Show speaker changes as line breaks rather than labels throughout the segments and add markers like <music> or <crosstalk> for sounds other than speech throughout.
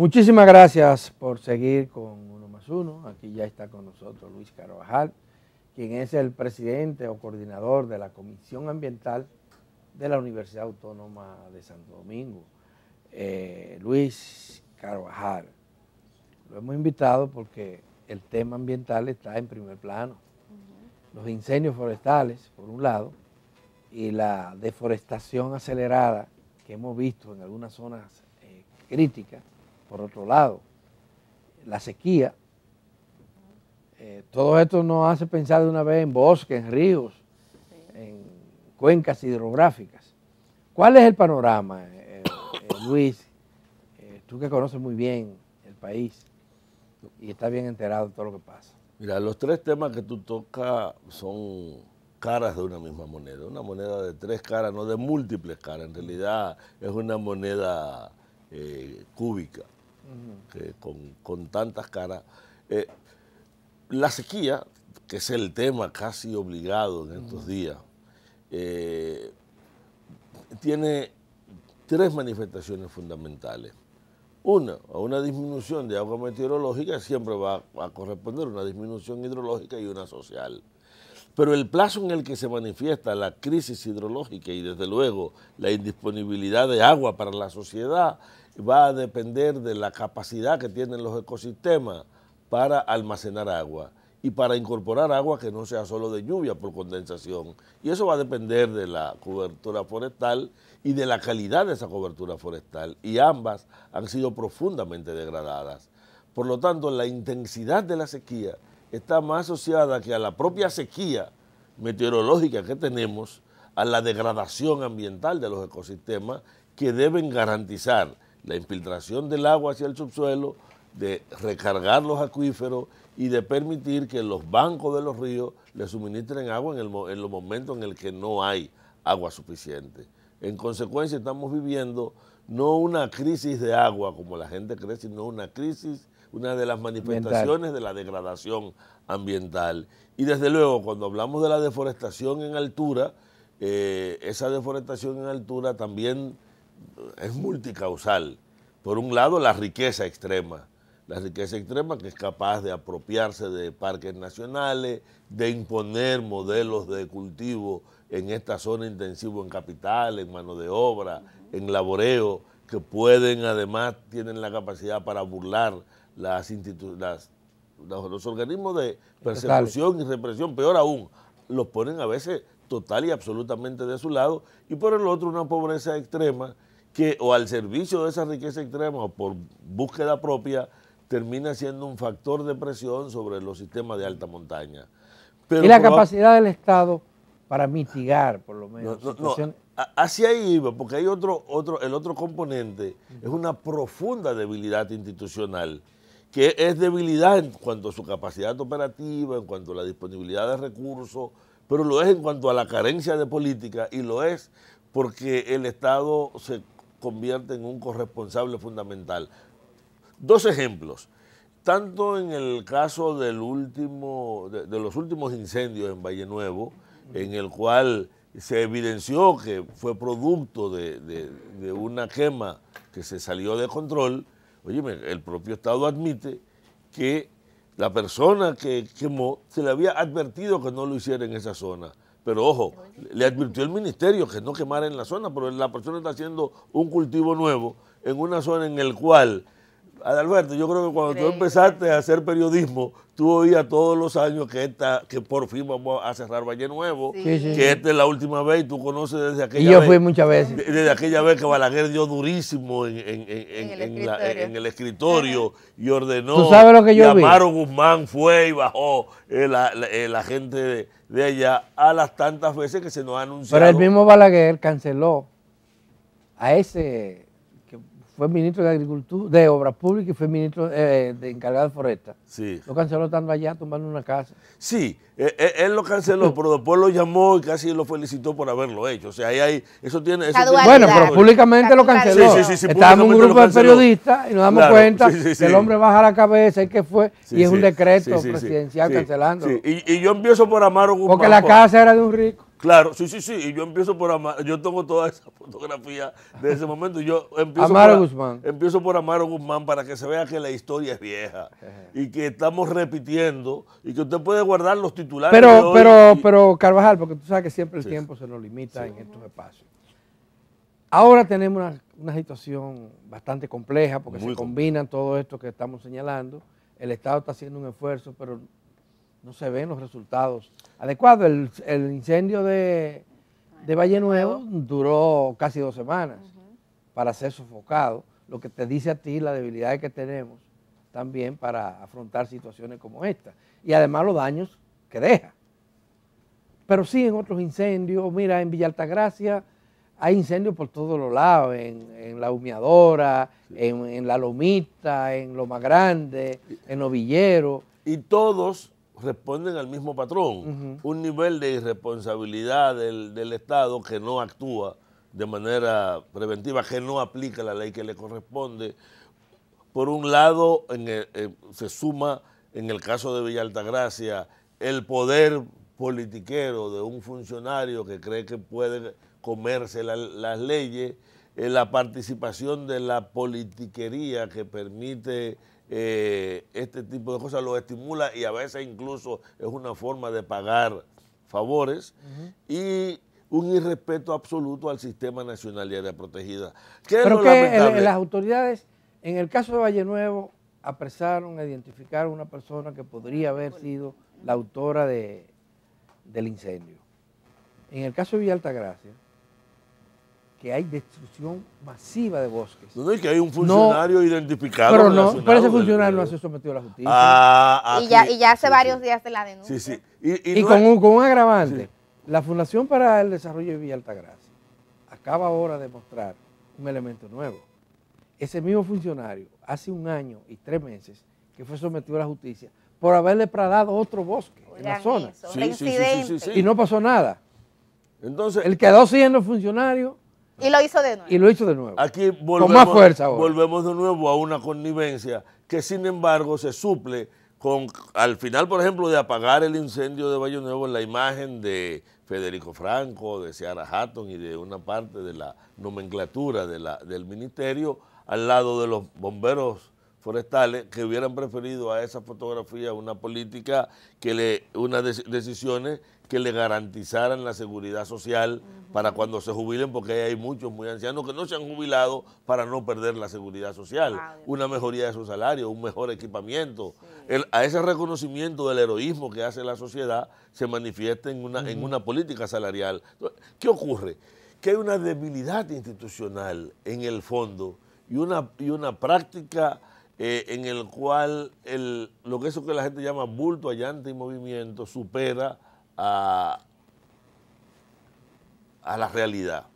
Muchísimas gracias por seguir con Uno más Uno. Aquí ya está con nosotros Luis Carvajal, quien es el presidente o coordinador de la Comisión Ambiental de la Universidad Autónoma de Santo Domingo. Eh, Luis Carvajal, lo hemos invitado porque el tema ambiental está en primer plano. Los incendios forestales, por un lado, y la deforestación acelerada que hemos visto en algunas zonas eh, críticas, por otro lado, la sequía. Eh, todo esto nos hace pensar de una vez en bosques, en ríos, en cuencas hidrográficas. ¿Cuál es el panorama, eh, eh, Luis? tú que conoces muy bien el país y estás bien enterado de todo lo que pasa. Mira, los tres temas
que tú tocas son caras de una misma moneda, una moneda de tres caras, no de múltiples caras, en realidad es una moneda cúbica con, tantas caras. Eh, la sequía, que es el tema casi obligado en estos días, eh, tiene tres manifestaciones fundamentales. Una, una disminución de agua meteorológica siempre va a corresponder una disminución hidrológica y una social. Pero el plazo en el que se manifiesta la crisis hidrológica y desde luego la indisponibilidad de agua para la sociedad va a depender de la capacidad que tienen los ecosistemas para almacenar agua y para incorporar agua que no sea solo de lluvia por condensación. Y eso va a depender de la cobertura forestal y de la calidad de esa cobertura forestal. Y ambas han sido profundamente degradadas. Por lo tanto, la intensidad de la sequía está más asociada que a la propia sequía meteorológica que tenemos, a la degradación ambiental de los ecosistemas que deben garantizar la infiltración del agua hacia el subsuelo, de recargar los acuíferos y de permitir que los bancos de los ríos le suministren agua en, los momentos en el que no hay agua suficiente. En consecuencia estamos viviendo no una crisis de agua como la gente cree, sino una crisis, una de las manifestaciones de la degradación ambiental. Y desde luego cuando hablamos de la deforestación en altura, eh, esa deforestación en altura también es multicausal. Por un lado, la riqueza extrema, la riqueza extrema que es capaz de apropiarse de parques nacionales, de imponer modelos de cultivo en esta zona intensivo en capital, en mano de obra, en laboreo, que pueden además, tienen la capacidad para burlar las instituciones los, organismos de persecución y represión, peor aún, los ponen a veces total y absolutamente de su lado, y por el otro una pobreza extrema que o al servicio de esa riqueza extrema o por búsqueda propia termina siendo un factor de presión sobre los sistemas de alta montaña.
y la capacidad del Estado para mitigar, por lo menos. No,
Hacia ahí iba, porque hay otro, otro, el otro componente es una profunda debilidad institucional, que es debilidad en cuanto a su capacidad operativa, en cuanto a la disponibilidad de recursos, pero lo es en cuanto a la carencia de política y lo es porque el Estado se convierte en un corresponsable fundamental. Dos ejemplos. Tanto en el caso del último, de, los últimos incendios en Valle Nuevo, en el cual se evidenció que fue producto de, una quema que se salió de control, oye el propio Estado admite que la persona que quemó se le había advertido que no lo hiciera en esa zona. Pero ojo, le advirtió el ministerio que no quemara en la zona, pero la persona está haciendo un cultivo nuevo en una zona en el cual Adalberto, yo creo que cuando tú empezaste a hacer periodismo, tú oías todos los años que esta, que por fin vamos a cerrar Valle Nuevo, que esta es la última vez y tú conoces desde aquella vez. Y yo fui muchas veces. Desde aquella vez que Balaguer dio durísimo en, el, escritorio y ordenó. ¿Tú lo que yo Amaro Guzmán fue y bajó eh, eh, la, gente de, de allá a las tantas veces que se nos ha anunciado. Pero el mismo
Balaguer canceló a ese fue ministro de Agricultura, de Obras Públicas y fue ministro eh, de encargado de Foresta. Sí. Lo canceló estando allá tomando una casa.
Sí, eh, eh, él lo canceló, <laughs> pero después lo llamó y casi lo felicitó por haberlo hecho. O sea, ahí hay, eso tiene... bueno, pero públicamente lo canceló. Estábamos un grupo de periodistas y nos damos cuenta que el hombre
baja la cabeza y que fue, y es un decreto presidencial cancelando. Y,
yo empiezo por amar un... Porque la casa era de un rico. Claro, sí, sí, sí. Y yo empiezo por amar. Yo tengo toda esa <laughs> fotografía de ese momento. Yo empiezo Amaro por, Guzmán. Empiezo por Amaro Guzmán para que se vea que la historia es vieja y que estamos repitiendo y que usted puede guardar
los titulares. Pero, pero, pero Carvajal, porque tú sabes que siempre el tiempo se nos limita en estos espacios. Ahora tenemos una, situación bastante compleja porque se combinan todo esto que estamos señalando. El Estado está haciendo un esfuerzo, pero no se ven los resultados adecuado. El, incendio de, de, Valle Nuevo duró casi dos semanas para ser sofocado, lo que te dice a ti la debilidad que tenemos también para afrontar situaciones como esta y además los daños que deja. Pero sí en otros incendios, mira, en Villa Altagracia hay incendios por todos los lados, en, en la humeadora, en, la lomita, en lo grande, en Ovillero. Y todos responden al mismo patrón,
un nivel de irresponsabilidad del, Estado que no actúa de manera preventiva, que no aplica la ley que le corresponde. Por un lado, eh, se suma en el caso de Villa Altagracia el poder politiquero de un funcionario que cree que puede comerse las leyes, eh, la participación de la politiquería que permite eh, este tipo de cosas lo estimula y a veces incluso es una forma de pagar favores y un irrespeto absoluto al sistema nacional de área protegida. Pero que las
autoridades, en el caso de Valle Nuevo, apresaron, identificaron a una persona que podría haber sido la autora de, del incendio. En el caso de Villa Altagracia, que hay destrucción masiva de bosques.
No, es que hay un funcionario identificado. Pero no, ese
funcionario no ha sido sometido a la justicia. Ah, y, ya,
hace varios días de la denuncia. Sí, sí.
Y, con, un, agravante. La Fundación para el Desarrollo de Villa Altagracia acaba ahora de mostrar un elemento nuevo. Ese mismo funcionario, hace un año y tres meses, que fue sometido a la justicia por haberle pradado otro bosque en la zona. Eso, y no pasó nada. Entonces, Él quedó siendo funcionario y lo hizo de nuevo. Y lo hizo de nuevo.
Aquí volvemos, Volvemos de nuevo a una connivencia que, sin embargo, se suple con, al final, por ejemplo, de apagar el incendio de Valle Nuevo en la imagen de Federico Franco, de Seara Hatton y de una parte de la nomenclatura del ministerio al lado de los bomberos forestales que hubieran preferido a esa fotografía una política que le unas decisiones que le garantizaran la seguridad social para cuando se jubilen, porque hay muchos muy ancianos que no se han jubilado para no perder la seguridad social, una mejoría de su salario, un mejor equipamiento. a ese reconocimiento del heroísmo que hace la sociedad se manifiesta en una, en una política salarial. ¿Qué ocurre? Que hay una debilidad institucional en el fondo y una, y una práctica... Eh, en el cual el, lo que eso que la gente llama bulto, allante y movimiento supera a, la realidad.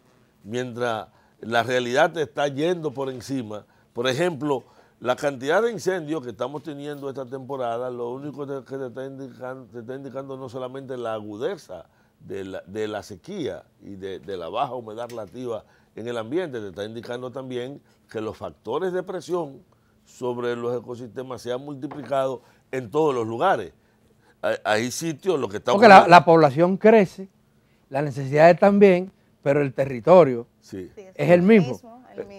Mientras la realidad te está yendo por encima, por ejemplo, la cantidad de incendios que estamos teniendo esta temporada, lo único que te está indicando, no solamente la agudeza de la, sequía y de, de, la baja humedad relativa en el ambiente, te está indicando también que los factores de presión sobre los ecosistemas se han multiplicado en todos los lugares hay, sitios lo que estamos. Porque la,
población crece, las necesidades también, pero el territorio es, el, mismo.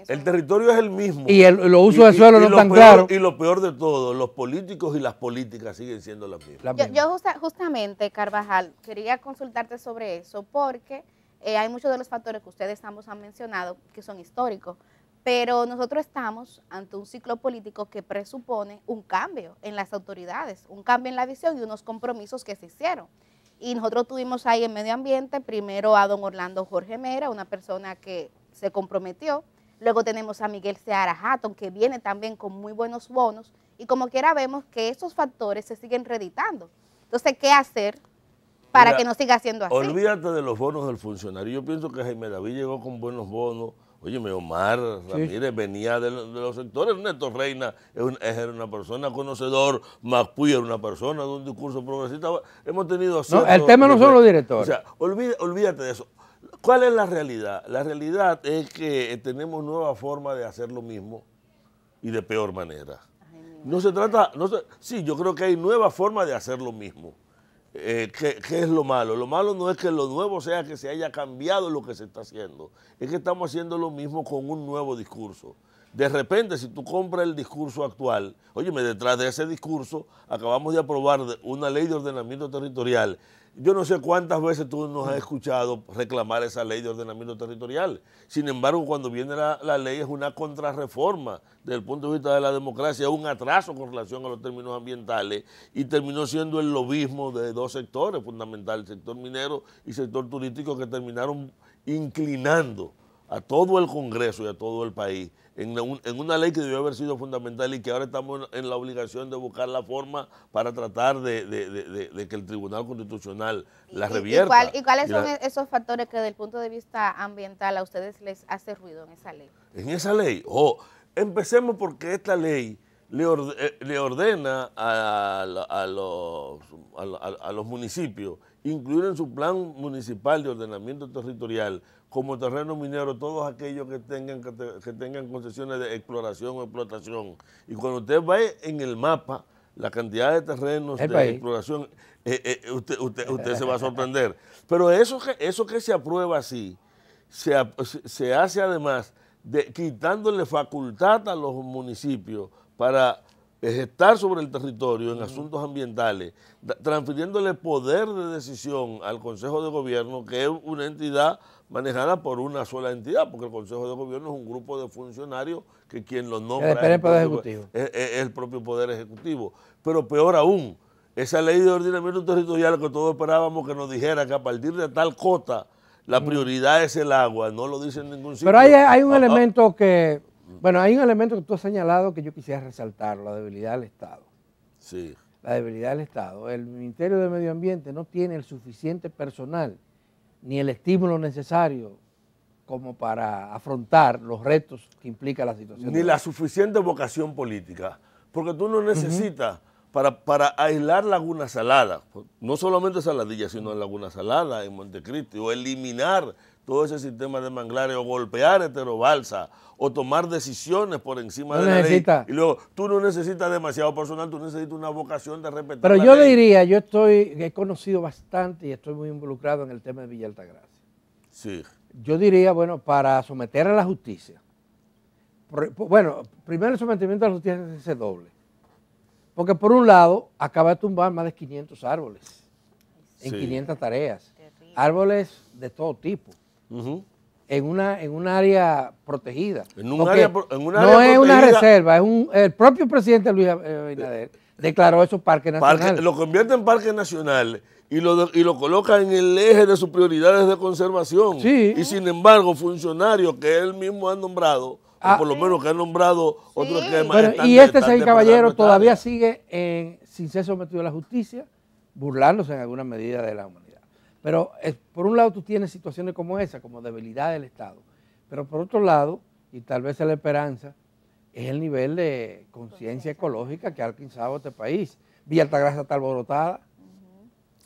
el territorio es el mismo. Y el, uso usos del suelo y, no están claros. Y lo peor de todo, los políticos y las políticas siguen siendo las mismas. yo, justamente, Carvajal, quería consultarte sobre eso, porque eh, hay muchos de los factores que ustedes ambos han mencionado que son históricos pero nosotros estamos ante un ciclo político que presupone un cambio en las autoridades, un cambio en la visión y unos compromisos que se hicieron. Y nosotros tuvimos ahí en medio ambiente primero a don Orlando Jorge Mera, una persona que se comprometió. Luego tenemos a Miguel Seara Hatton, que viene también con muy buenos bonos. Y como quiera vemos que esos factores se siguen reeditando. Entonces, ¿qué hacer para que no siga siendo así? Olvídate de los bonos del funcionario. Yo pienso que Jaime David llegó con buenos bonos Oye, Omar Ramírez venía de, los sectores. Neto Reina era una persona conocedor, Macpuy era una persona de un discurso progresista. Hemos tenido. No, el tema no son los directores. O sea, olvídate de eso. ¿Cuál es la realidad? La realidad es que eh, tenemos nueva forma de hacer lo mismo y de peor manera. No se trata. No sí, yo creo que hay nueva forma de hacer lo mismo eh, ¿qué, ¿qué, es lo malo? Lo malo no es que lo nuevo sea que se haya cambiado lo que se está haciendo, es que estamos haciendo lo mismo con un nuevo discurso. De repente, si tú compras el discurso actual, óyeme, detrás de ese discurso acabamos de aprobar una ley de ordenamiento territorial yo no sé cuántas veces tú nos has escuchado reclamar esa ley de ordenamiento territorial. Sin embargo, cuando viene la, ley es una contrarreforma desde el punto de vista de la democracia, un atraso con relación a los términos ambientales y terminó siendo el lobismo de dos sectores fundamentales, el sector minero y el sector turístico, que terminaron inclinando a todo el Congreso y a todo el país en, una ley que debió haber sido fundamental y que ahora estamos en la obligación de buscar la forma para tratar de, que el Tribunal Constitucional la revierta. ¿Y, cuáles son e-, esos factores que desde el punto de vista ambiental a ustedes les hace ruido en esa ley? En esa ley, O empecemos porque esta ley le, eh, ordena a los municipios incluir en su plan municipal de ordenamiento territorial como terreno minero todos aquellos que tengan, que, tengan concesiones de exploración o explotación. Y cuando usted ve en el mapa la cantidad de terrenos de exploración, eh, eh, usted, usted, se va a sorprender. <laughs> Pero eso que, eso que se aprueba así, se, hace además de, quitándole facultad a los municipios para estar sobre el territorio en asuntos ambientales, transfiriéndole poder de decisión al Consejo de Gobierno, que es una entidad manejada por una sola entidad, porque el Consejo de Gobierno es un grupo de funcionarios que quien los nombra es el, propio Poder Ejecutivo. Pero peor aún, esa ley de ordenamiento territorial que todos esperábamos que nos dijera que a partir de tal cota la mm. prioridad es el agua, no lo dice en ningún sitio. Pero hay, un ah, ah. elemento
que, bueno, hay un elemento que tú has señalado que yo quisiera resaltar, la debilidad del Estado. Sí. La debilidad del Estado. El Ministerio de Medio Ambiente no tiene el suficiente personal ni el estímulo necesario como para afrontar los retos que implica la situación. Ni la
suficiente vocación política, porque tú no necesitas para, para, aislar Laguna Salada, no solamente Saladilla, sino en Laguna Salada, en Montecristi, o eliminar todo ese sistema de manglares o golpear heterobalsa o tomar decisiones por encima de la ley. Y luego, tú no necesitas demasiado personal, tú necesitas una vocación de respetar. Pero yo diría,
yo estoy, he conocido bastante y estoy muy involucrado en el tema de Villa Altagracia. Sí. Yo diría, bueno, para someter a la justicia, bueno, primero el sometimiento a la justicia es ese doble. Porque por un lado, acaba de tumbar más de 500 árboles en 500 tareas. Árboles de todo tipo. En una, en un área protegida. no es una reserva, el propio presidente Luis eh, Abinader eh, declaró esos parques nacional lo
convierte en parque nacional y lo, y lo coloca en el eje de sus prioridades de conservación. Y sin embargo, funcionarios que él mismo ha nombrado, o ah. por lo menos que ha nombrado otros que y este señor caballero todavía
sigue en, sin ser sometido a la justicia, burlándose en alguna medida de la humanidad. Pero eh, por un lado tú tienes situaciones como esa, como debilidad del Estado. Pero por otro lado, y tal vez es la esperanza, es el nivel de conciencia ecológica que ha alcanzado este país. Villa Altagracia está alborotada.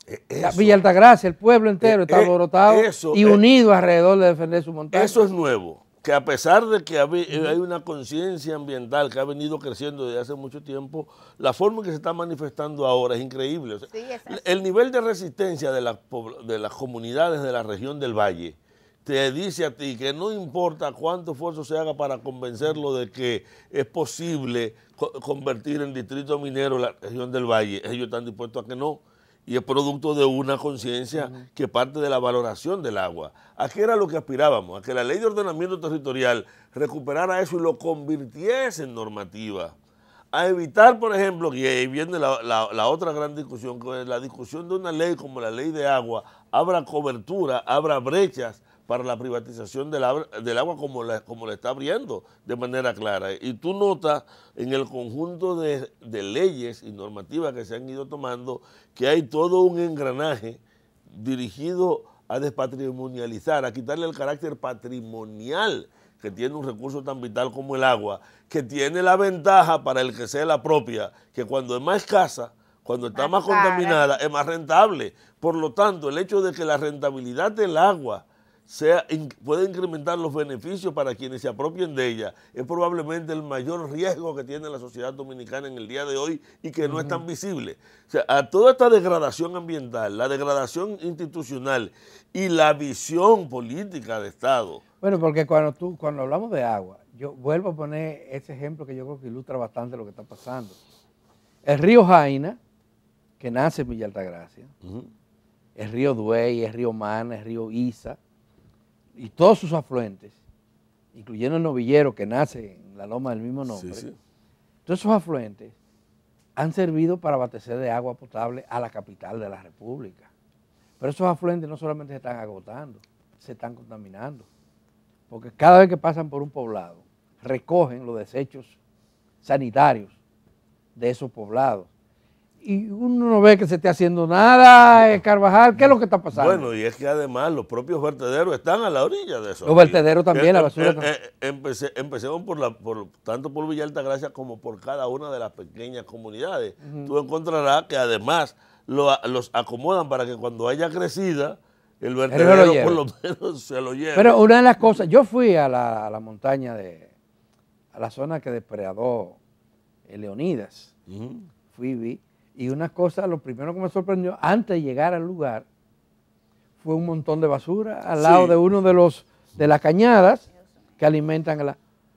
E-, Villa Altagracia, el pueblo entero e-, está e-, alborotado y unido alrededor de defender su montaña. Eso
es nuevo que a pesar de que eh, hay una conciencia ambiental que ha venido creciendo desde hace mucho tiempo, la forma en que se está manifestando ahora es increíble. el nivel de resistencia de, de las comunidades de la región del Valle te dice a ti que no importa cuánto esfuerzo se haga para convencerlo de que es posible convertir en distrito minero la región del Valle, ellos están dispuestos a que no y es producto de una conciencia que parte de la valoración del agua. ¿A qué era lo que aspirábamos? A que la ley de ordenamiento territorial recuperara eso y lo convirtiese en normativa. A evitar, por ejemplo, y ahí viene la, la, otra gran discusión, que la discusión de una ley como la ley de agua, abra cobertura, abra brechas para la privatización del, agua como la, está abriendo de manera clara. Y tú notas en el conjunto de, leyes y normativas que se han ido tomando que hay todo un engranaje dirigido a despatrimonializar, a quitarle el carácter patrimonial que tiene un recurso tan vital como el agua, que tiene la ventaja para el que sea la propia, que cuando es más escasa, cuando está más contaminada, es más rentable. Por lo tanto, el hecho de que la rentabilidad del agua puede incrementar los beneficios para quienes se apropien de ella. Es probablemente el mayor riesgo que tiene la sociedad dominicana en el día de hoy y que no es tan visible. O sea, a toda esta degradación ambiental, la degradación institucional y la visión política de Estado.
Bueno, porque cuando, tú, cuando hablamos de agua, yo vuelvo a poner ese ejemplo que yo creo que ilustra bastante lo que está pasando. El río Jaina, que nace en Villa Altagracia, el río Duey, el río Mana, el río Isa, y todos sus afluentes, incluyendo el novillero que nace en la loma del mismo nombre, todos esos afluentes han servido para abastecer de agua potable a la capital de la República. Pero esos afluentes no solamente se están agotando, se están contaminando. Porque cada vez que pasan por un poblado, recogen los desechos sanitarios de esos poblados y uno no ve que se esté haciendo nada, eh, Carvajal, ¿qué es lo que está pasando? Bueno,
y es que además los propios vertederos están a la orilla de eso. Los vertederos también, la basura eh, eh, Empecé, empecemos por la, tanto por Villalta Altagracia como por cada una de las pequeñas comunidades. Tú encontrarás que además los acomodan para que cuando haya crecida, el vertedero por lo menos <laughs> se lo lleve. Pero una de las cosas,
yo fui a la, montaña de, a la zona que depredó Leonidas, Fui y fui vi y una cosa, lo primero que me sorprendió, antes de llegar al lugar, fue un montón de basura al lado de uno de los de las cañadas que alimentan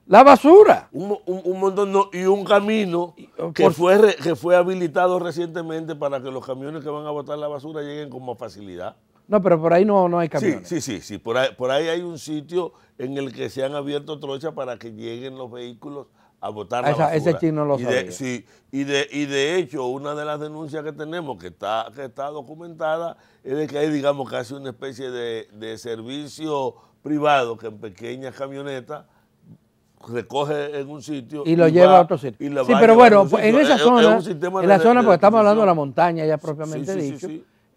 la, basura. Un, un, montón y un camino oh, que fue,
que fue habilitado recientemente para que los camiones que van a botar la basura lleguen con más facilidad.
No, pero por ahí no, no hay camiones.
Sí, sí, sí, Por ahí, por ahí hay un sitio en el que se han abierto trochas para que lleguen los vehículos a votar la basura. Ese chino lo y De, y de, hecho, una de las denuncias que tenemos, que está, está documentada, es de que hay, digamos, casi una especie de, servicio privado que en pequeñas camionetas recoge en un sitio y lo lleva a otro sitio. sí, pero bueno, en esa zona, en la zona, porque estamos hablando de la montaña
ya propiamente dicho,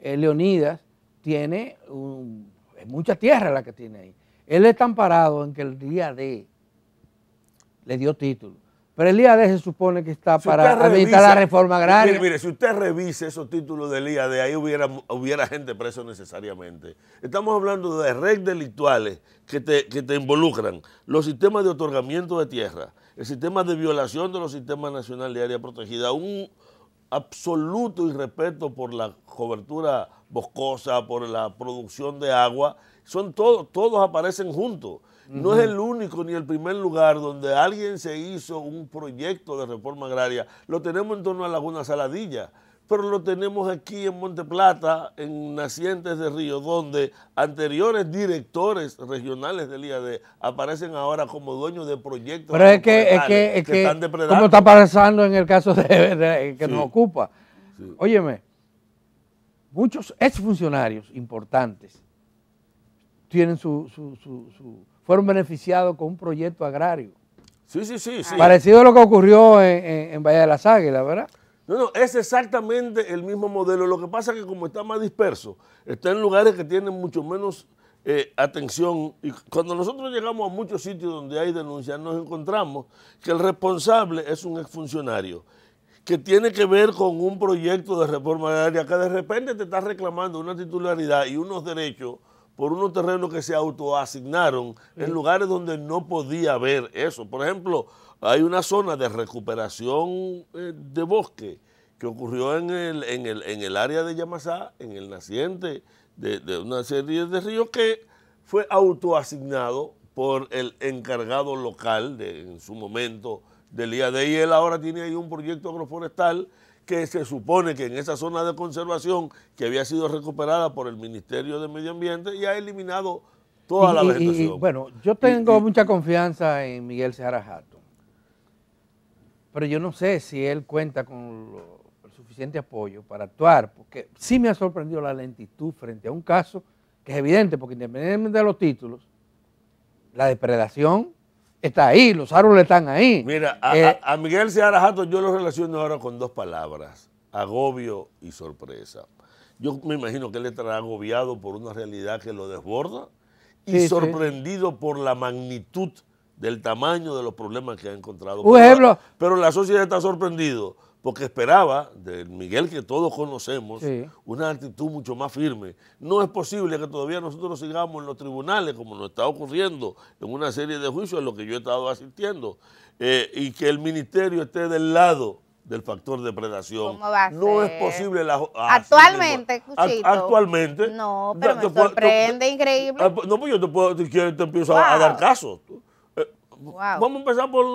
eh, Leonidas tiene mucha tierra la que tiene ahí. Él está amparado en que el día de le dio título. Pero el IAD se supone que está para revisar la reforma agraria.
Mire, si usted revise esos títulos del IAD, ahí hubiera, hubiera gente preso necesariamente. Estamos hablando de redes delictuales que te, que te involucran, los sistemas de otorgamiento de tierra, el sistema de violación de los sistemas nacionales de área protegida, un absoluto irrespeto por la cobertura boscosa, por la producción de agua, son todos, todos aparecen juntos. No es el único ni el primer lugar donde alguien se hizo un proyecto de reforma agraria. Lo tenemos en torno a Laguna Saladilla, pero lo tenemos aquí en Monte Plata, en nacientes de río, donde anteriores directores regionales del IAD aparecen ahora como dueños de proyectos. Pero es que, es que, es que, está pasando
en el caso de, que nos ocupa. Óyeme, muchos exfuncionarios importantes tienen su fueron beneficiados con un proyecto agrario.
Sí, sí, sí. Parecido a lo que ocurrió
en, en, de las Águilas, ¿verdad?
No, no, es exactamente el mismo modelo. Lo que pasa es que como está más disperso, está en lugares que tienen mucho menos eh, atención. Y cuando nosotros llegamos a muchos sitios donde hay denuncias, nos encontramos que el responsable es un exfuncionario que tiene que ver con un proyecto de reforma agraria que de repente te está reclamando una titularidad y unos derechos por unos terrenos que se autoasignaron en lugares donde no podía haber eso. Por ejemplo, hay una zona de recuperación eh, de bosque que ocurrió en el, área de Yamasá, en el naciente de, una serie de ríos que fue autoasignado por el encargado local en su momento del IAD y él ahora tiene ahí un proyecto agroforestal que se supone que en esa zona de conservación que había sido recuperada por el Ministerio de Medio Ambiente y ha eliminado toda la vegetación.
bueno, yo tengo mucha confianza en Miguel Seara pero yo no sé si él cuenta con el suficiente apoyo para actuar, porque sí me ha sorprendido la lentitud frente a un caso que es evidente, porque independientemente de los títulos, la depredación está ahí, los árboles están ahí. Mira, eh, a, Miguel Seara Jato yo
lo relaciono ahora con dos palabras, agobio y sorpresa. Yo me imagino que él estará agobiado por una realidad que lo desborda y sorprendido por la magnitud del tamaño de los problemas que ha encontrado. Pero la sociedad está sorprendido porque esperaba de Miguel que todos conocemos una actitud mucho más firme. No es posible que todavía nosotros sigamos en los tribunales como nos está ocurriendo en una serie de juicios a los que yo he estado asistiendo eh, y que el ministerio esté del lado del factor de predación. No es posible la actualmente, actualmente. No, pero me sorprende increíble. Ah, pues, no, pues yo te puedo te empiezo a, dar casos. Eh, vamos a empezar por,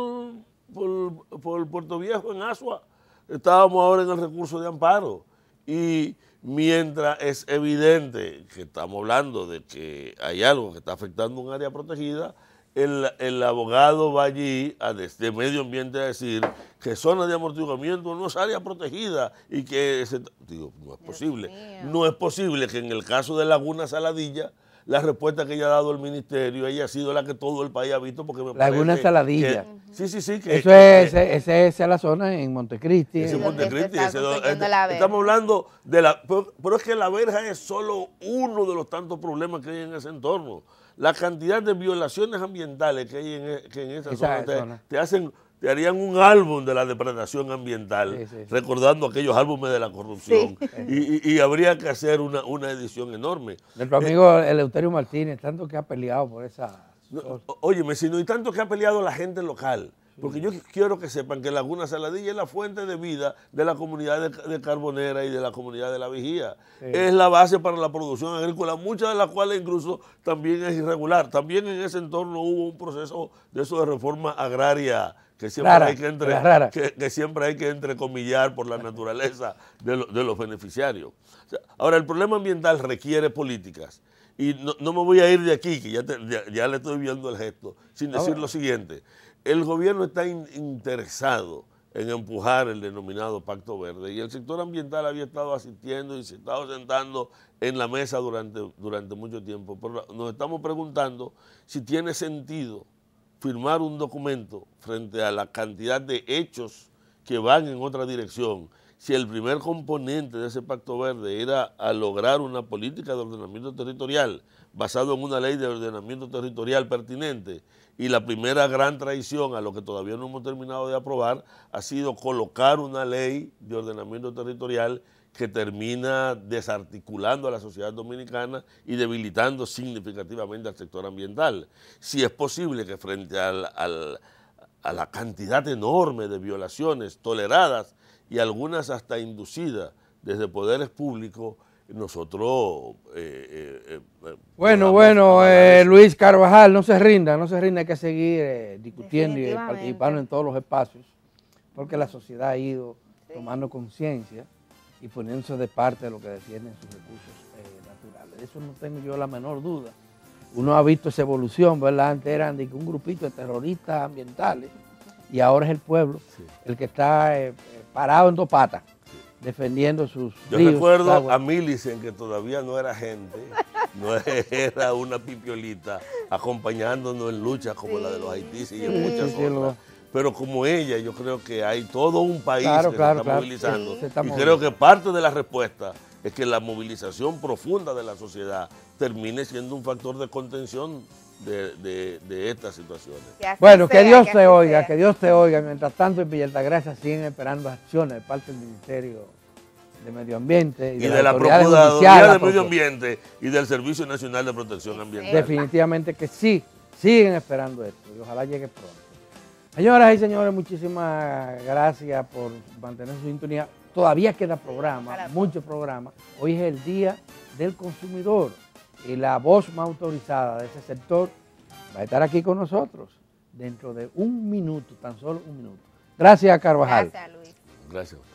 por, por Puerto Viejo en Asua Estábamos ahora en el recurso de amparo y mientras es evidente que estamos hablando de que hay algo que está afectando un área protegida, el, abogado va allí a, este medio ambiente a decir que zona de amortiguamiento no es área protegida y que digo, no es posible. No es posible que en el caso de Laguna Saladilla la respuesta que ella ha dado el ministerio, ella ha sido la que todo el país ha visto porque me Laguna Saladilla. sí,
sí, sí. Eso es, esa es la zona en Montecristi. Es Montecristi. estamos
hablando de la... Pero, es que la verja es solo uno de los tantos problemas que hay en ese entorno. La cantidad de violaciones ambientales que hay en, e, esa, zona, te hacen te harían un álbum de la depredación ambiental, recordando aquellos álbumes de la corrupción. <laughs> Y, habría que hacer una, edición enorme.
Nuestro eh, amigo Eleuterio Martínez, tanto que ha peleado por esa...
óyeme, sino y tanto que ha peleado la gente local. Porque yo quiero que sepan que Laguna Saladilla es la fuente de vida de la comunidad de, Carbonera y de la comunidad de La Vigía. Es la base para la producción agrícola, muchas de las cuales incluso también es irregular. También en ese entorno hubo un proceso de eso de reforma agraria que siempre, hay que, entre, entrecomillar por la naturaleza de, los beneficiarios. ahora, el problema ambiental requiere políticas. Y no, me voy a ir de aquí, que ya, ya, le estoy viendo el gesto, sin decir lo siguiente. El gobierno está interesado en empujar el denominado Pacto Verde. Y el sector ambiental había estado asistiendo y se estaba sentando en la mesa durante, durante mucho tiempo. Pero nos estamos preguntando si tiene sentido firmar un documento frente a la cantidad de hechos que van en otra dirección, si el primer componente de ese pacto verde era lograr una política de ordenamiento territorial basado en una ley de ordenamiento territorial pertinente, y la primera gran traición a lo que todavía no hemos terminado de aprobar ha sido colocar una ley de ordenamiento territorial que termina desarticulando a la sociedad dominicana y debilitando significativamente al sector ambiental. Si es posible que frente a la cantidad enorme de violaciones toleradas y algunas hasta inducidas desde poderes públicos, nosotros... Eh, eh, eh,
bueno, bueno, eh, Luis Carvajal, no se rinda, no se rinda, hay que seguir discutiendo y participando en todos los espacios, porque la sociedad ha ido tomando conciencia y poniéndose de parte de lo que defienden sus recursos eh, naturales. De Eso no tengo yo la menor duda. Uno ha visto esa evolución, ¿verdad? Antes eran de un grupito de terroristas ambientales y ahora es el pueblo el que está eh, eh, parado en dos patas defendiendo sus Yo recuerdo
a Milicen, que todavía no era gente, no <laughs> era una pipiolita, acompañándonos en luchas como la de los haitíes y en muchas pero como ella, yo creo que hay todo un país que se está movilizando. y creo que parte de la respuesta es que la movilización profunda de la sociedad termine siendo un factor de contención de, estas situaciones. bueno, que Dios te
oiga, que Dios te oiga. Mientras tanto, en Villaltagracia siguen esperando acciones de parte del Ministerio de Medio Ambiente y, de, la, la Procuraduría de Medio Ambiente
y del Servicio Nacional de Protección Ambiental.
Definitivamente que sí, siguen esperando esto y ojalá llegue pronto. Señoras y señores, muchísimas gracias por mantener su sintonía. Todavía queda programa, mucho programa. Hoy es el Día del Consumidor y la voz más autorizada de ese sector va a estar aquí con nosotros dentro de un minuto, tan solo un minuto. Gracias, Carvajal. Gracias, Luis. Gracias.